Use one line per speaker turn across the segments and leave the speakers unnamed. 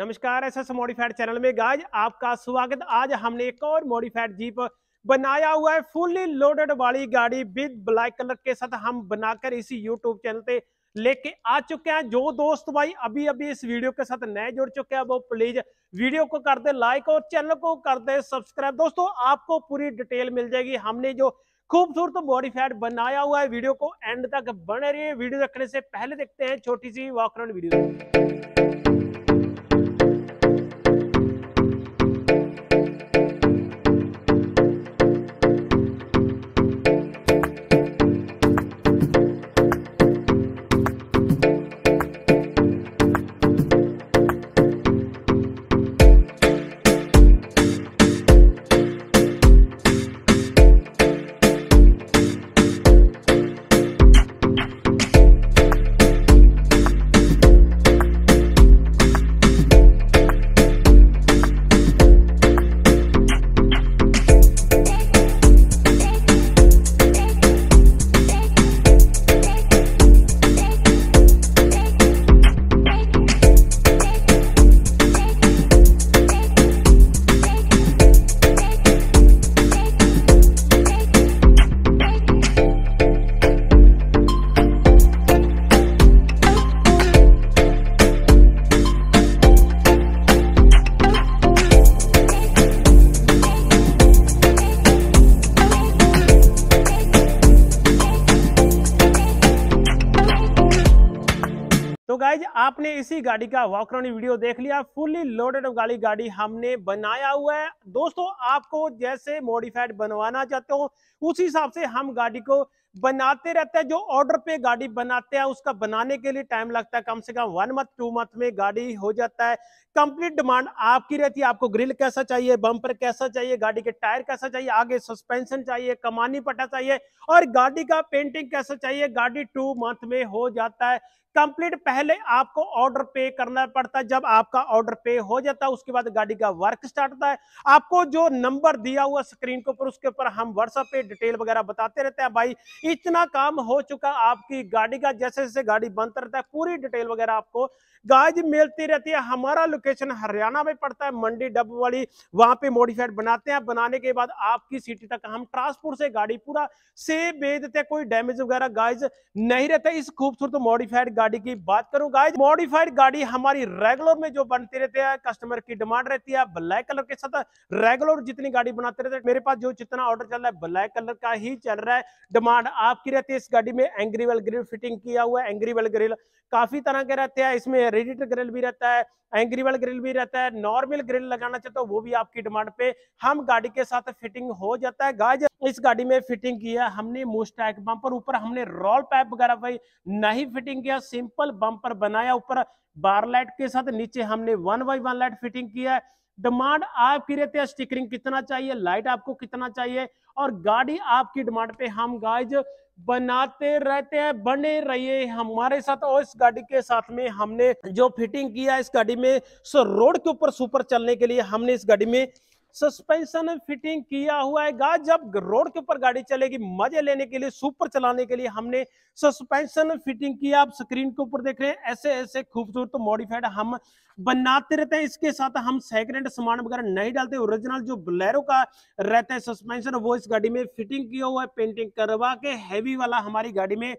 नमस्कार S S modified channel में guys आपका स्वागत आज हमने एक और मॉडिफाइड जीप बनाया हुआ है फुल्ली लोडेड वाली गाड़ी विद ब्लैक कलर के साथ हम बनाकर इसी यूट्यूब चैनल पे लेके आ चुके हैं जो दोस्त भाई अभी अभी इस वीडियो के साथ नए जुड़ चुके हैं वो प्लीज वीडियो को कर दे लाइक और चैनल को कर दे सब्सक्राइब दोस्तों आपको पूरी डिटेल मिल जाएगी हमने जो खूबसूरत तो मॉडिफाइड बनाया हुआ है वीडियो को एंड तक बने है वीडियो देखने से पहले देखते हैं छोटी सी वॉकराउंड वीडियो आपने इसी गाड़ी का वॉकरानी वीडियो देख लिया फुल्ली लोडेड वाली गाड़ी हमने बनाया हुआ है दोस्तों आपको जैसे मॉडिफाइड बनवाना चाहते हो उसी हिसाब से हम गाड़ी को बनाते रहते हैं जो ऑर्डर पे गाड़ी बनाते हैं उसका बनाने के लिए टाइम लगता है कम से कम वन मंथ टू मंथ में गाड़ी हो जाता है कंप्लीट डिमांड आपकी रहती है आपको ग्रिल कैसा चाहिए बम्पर कैसा चाहिए गाड़ी के टायर कैसा चाहिए आगे सस्पेंशन चाहिए कमानी पटा चाहिए और गाड़ी का पेंटिंग कैसा चाहिए गाड़ी टू मंथ में हो जाता है कंप्लीट पहले आपको ऑर्डर पे करना पड़ता है जब आपका ऑर्डर पे हो जाता है उसके बाद गाड़ी का वर्क स्टार्ट होता है आपको जो नंबर दिया हुआ स्क्रीन के ऊपर उसके ऊपर हम व्हाट्सएप पे डिटेल वगैरह बताते रहते हैं भाई इतना काम हो चुका आपकी गाड़ी का जैसे जैसे गाड़ी बंद रहता है पूरी डिटेल वगैरह आपको गाइज मिलती रहती है हमारा लोकेशन हरियाणा में पड़ता है मंडी डब वाली वहां पे मॉडिफाइड बनाते हैं बनाने के बाद आपकी सिटी तक हम ट्रांसपोर्ट से गाड़ी पूरा सेफ भेज देते हैं कोई डैमेज वगैरह गाइज नहीं रहता इस खूबसूरत मॉडिफाइड गाड़ी की बात करूं गाइज मॉडिफाइड गाड़ी हमारी रेगुलर में जो बनती रहती है कस्टमर की डिमांड रहती है ब्लैक कलर के साथ रेगुलर जितनी गाड़ी बनाते रहते हैं मेरे पास जो जितना ऑर्डर चल रहा है ब्लैक कलर का ही चल रहा है डिमांड आपकी रहती है इस गाड़ी में एंग्रीवल ग्रिल फिटिंग किया हुआ है एंग्रीवल ग्रिल काफी तरह के रहते हैं इसमें रेडिटर ग्रिल भी रहता है एंग्रीवल ग्रिल भी रहता है नॉर्मल ग्रिल लगाना चाहते हो तो वो भी आपकी डिमांड पे हम गाड़ी के साथ फिटिंग हो जाता है गाज इस गाड़ी में फिटिंग किया हमने मोस्टैक बम्पर ऊपर हमने रोल पैप वगैरह भाई नहीं फिटिंग किया सिंपल बम्पर बनाया ऊपर बार लाइट के साथ नीचे हमने one by one light fitting किया है डिमांड आपकी रहती है स्टिकरिंग कितना चाहिए लाइट आपको कितना चाहिए और गाड़ी आपकी डिमांड पे हम गाइज बनाते रहते हैं बने रहिए हमारे साथ और इस गाड़ी के साथ में हमने जो फिटिंग किया इस गाड़ी में सो रोड के ऊपर सुपर चलने के लिए हमने इस गाड़ी में सस्पेंशन फिटिंग किया हुआ है गाइस जब रोड के ऊपर गाड़ी चलेगी मजे लेने के लिए सुपर चलाने के लिए हमने सस्पेंशन फिटिंग किया आप स्क्रीन के ऊपर देख रहे हैं ऐसे ऐसे खूबसूरत मॉडिफाइड हम बनाते रहते हैं इसके साथ हम सेकंड सामान वगैरह नहीं डालते ओरिजिनल जो ब्लैरो का रहता है सस्पेंशन वो इस गाड़ी में फिटिंग किया हुआ है पेंटिंग करवा के हैवी वाला हमारी गाड़ी में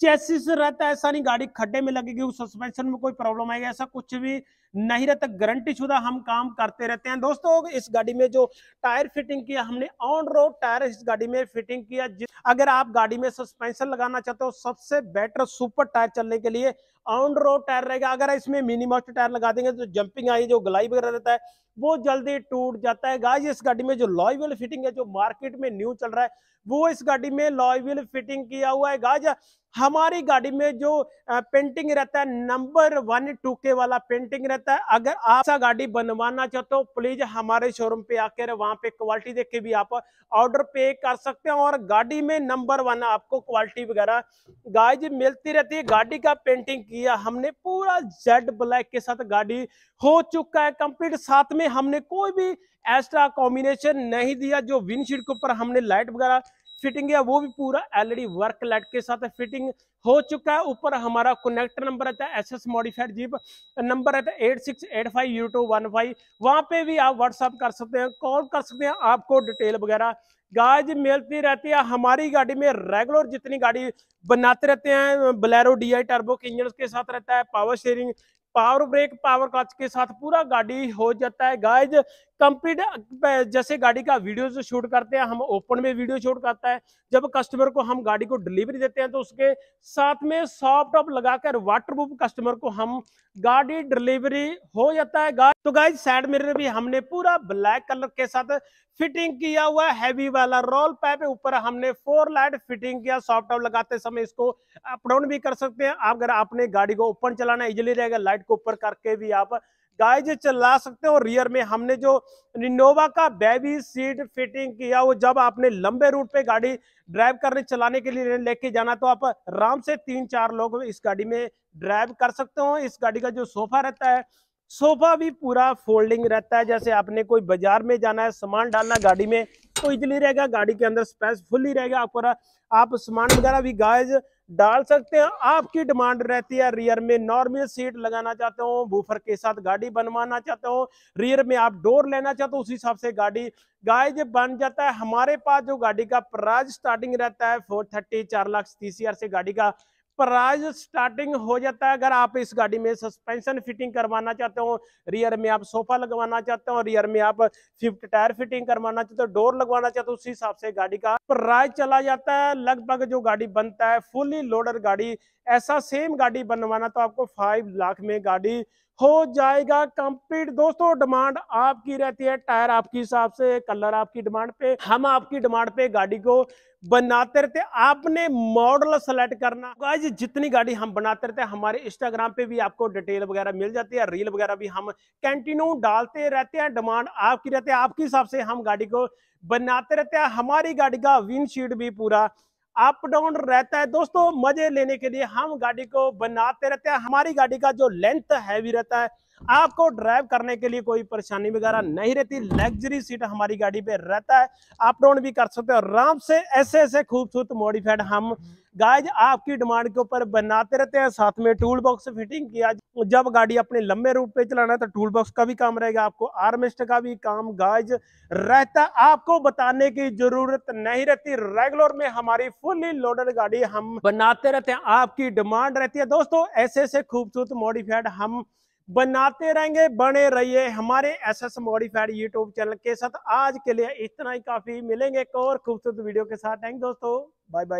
चेसिस रहता है ऐसा नहीं गाड़ी खड्डे में लगेगी उस सस्पेंशन में कोई प्रॉब्लम आएगा ऐसा कुछ भी नहीं रहता गारंटी शुदा हम काम करते रहते हैं दोस्तों इस गाड़ी में जो टायर फिटिंग किया हमने ऑन रोड टायर इस गाड़ी में फिटिंग किया अगर आप गाड़ी में सस्पेंशन लगाना चाहते हो सबसे बेटर सुपर टायर चलने के लिए ऑन रोड टायर रहेगा अगर इसमें मिनिमस्ट टायर लगा देंगे तो जंपिंग आई जो गलाई वगैरह रहता है वो जल्दी टूट जाता है गाइस इस गाड़ी में जो लॉयल फिटिंग है जो मार्केट में न्यू चल रहा है वो इस गाड़ी में लॉयविल फिटिंग किया हुआ है गाइस हमारी गाड़ी में जो पेंटिंग रहता है नंबर वन टू के वाला पेंटिंग रहता है सकता है अगर आप सा गाड़ी बनवाना चाहते हो प्लीज हमारे शोरूम पे आकर वहां पे क्वालिटी देख के भी आप ऑर्डर पे कर सकते हैं और गाड़ी में नंबर वन आपको क्वालिटी वगैरह गाइज मिलती रहती है गाड़ी का पेंटिंग किया हमने पूरा जेड ब्लैक के साथ गाड़ी हो चुका है कंप्लीट साथ में हमने कोई भी एक्स्ट्रा कॉम्बिनेशन नहीं दिया जो विंडशील्ड के ऊपर हमने लाइट वगैरह फिटिंग है वो भी पूरा एलईडी वर्क लाइट के साथ फिटिंग हो चुका है ऊपर हमारा कनेक्टर नंबर रहता है एसएस मॉडिफाइड जीप नंबर रहता है eight six eight five U two one five वहाँ पे भी आप व्हाट्सअप कर सकते हैं कॉल कर सकते हैं आपको डिटेल वगैरह गाज मिलती रहती है हमारी गाड़ी में रेगुलर जितनी गाड़ी बनाते रहते हैं बलैरो डी आई टर्बो के इंजन के साथ रहता है power sharing power brake power clutch के साथ पूरा गाड़ी हो जाता है गाइज कंप्लीट जैसे गाड़ी का वीडियो जो शूट करते हैं हम ओपन में वीडियो शूट करता है जब कस्टमर को हम गाड़ी को डिलीवरी देते हैं तो उसके साथ में सॉफ्ट टॉप लगाकर वाटर प्रूफ कस्टमर को हम गाड़ी डिलीवरी हो जाता है गाड़ी तो गाइज साइड मिरर भी हमने पूरा ब्लैक कलर के साथ फिटिंग किया हुआ हैवी वाला रोल पैप ऊपर हमने फोर लाइट फिटिंग किया सॉफ्ट टॉप लगाते समय इसको अप डाउन भी कर सकते हैं अगर आपने गाड़ी को ओपन चलाना इजिली रहेगा लाइट को ऊपर करके भी आप गाइज चला सकते हो रियर में हमने जो निनोवा का बेबी सीट फिटिंग किया वो जब आपने लंबे रूट पे गाड़ी ड्राइव करने चलाने के लिए लेके जाना तो आप आराम से तीन चार लोग इस गाड़ी में ड्राइव कर सकते हो इस गाड़ी का जो सोफा रहता है सोफा भी पूरा फोल्डिंग रहता है जैसे आपने कोई बाजार में जाना है सामान डालना गाड़ी में तो इजली रहेगा गाड़ी के अंदर स्पेस फुल ही रहेगा आप आप सामान वगैरह भी गाइज डाल सकते हैं आपकी डिमांड रहती है रियर में नॉर्मल सीट लगाना चाहते हो बूफर के साथ गाड़ी बनवाना चाहते हो रियर में आप डोर लेना चाहते हो उस हिसाब से गाड़ी गाय जब बन जाता है हमारे पास जो गाड़ी का प्राइस स्टार्टिंग रहता है फोर थर्टी चार लाख तीस हजार से गाड़ी का प्राइस स्टार्टिंग हो जाता है अगर आप इस गाड़ी में सस्पेंशन फिटिंग करवाना चाहते हो रियर में आप सोफा लगवाना चाहते हो रियर में आप फिफ्ट टायर फिटिंग करवाना चाहते हो डोर लगवाना चाहते हो उसी हिसाब से गाड़ी का प्राइस चला जाता है लगभग जो गाड़ी बनता है फुली लोडर गाड़ी ऐसा सेम गाड़ी बनवाना तो आपको फाइव लाख में गाड़ी हो जाएगा कंप्लीट दोस्तों डिमांड आपकी रहती है टायर आपकी हिसाब से कलर आपकी डिमांड पे हम आपकी डिमांड पे गाड़ी को बनाते रहते आपने मॉडल सेलेक्ट करना आज जितनी गाड़ी हम बनाते रहते हैं हमारे इंस्टाग्राम पे भी आपको डिटेल वगैरह मिल जाती है रील वगैरह भी हम कंटिन्यू डालते रहते हैं डिमांड आपकी रहते हैं आपके हिसाब से हम गाड़ी को बनाते रहते हैं हमारी गाड़ी का विंडशील्ड भी पूरा अप डाउन रहता है दोस्तों मजे लेने के लिए हम गाड़ी को बनाते रहते हैं हमारी गाड़ी का जो लेंथ हैवी रहता है आपको ड्राइव करने के लिए कोई परेशानी वगैरह नहीं रहती लग्जरी सीट हमारी गाड़ी पे रहता है आप डाउन भी कर सकते हो आराम से ऐसे ऐसे खूबसूरत मॉडिफाइड हम गाइज आपकी डिमांड के ऊपर बनाते रहते हैं साथ में टूल बॉक्स फिटिंग किया जब गाड़ी अपने लंबे रूट पे चलाना है तो टूल बॉक्स का भी काम रहेगा आपको आर्मिस्ट का भी काम गाइज रहता आपको बताने की जरूरत नहीं रहती रेगुलर में हमारी फुल्ली लोडेड गाड़ी हम बनाते रहते हैं आपकी डिमांड रहती है दोस्तों ऐसे ऐसे खूबसूरत मॉडिफाइड हम बनाते रहेंगे बने रहिए हमारे S S modified YouTube channel के साथ आज के लिए इतना ही काफी मिलेंगे एक और खूबसूरत वीडियो के साथ थैंक दोस्तों बाय बाय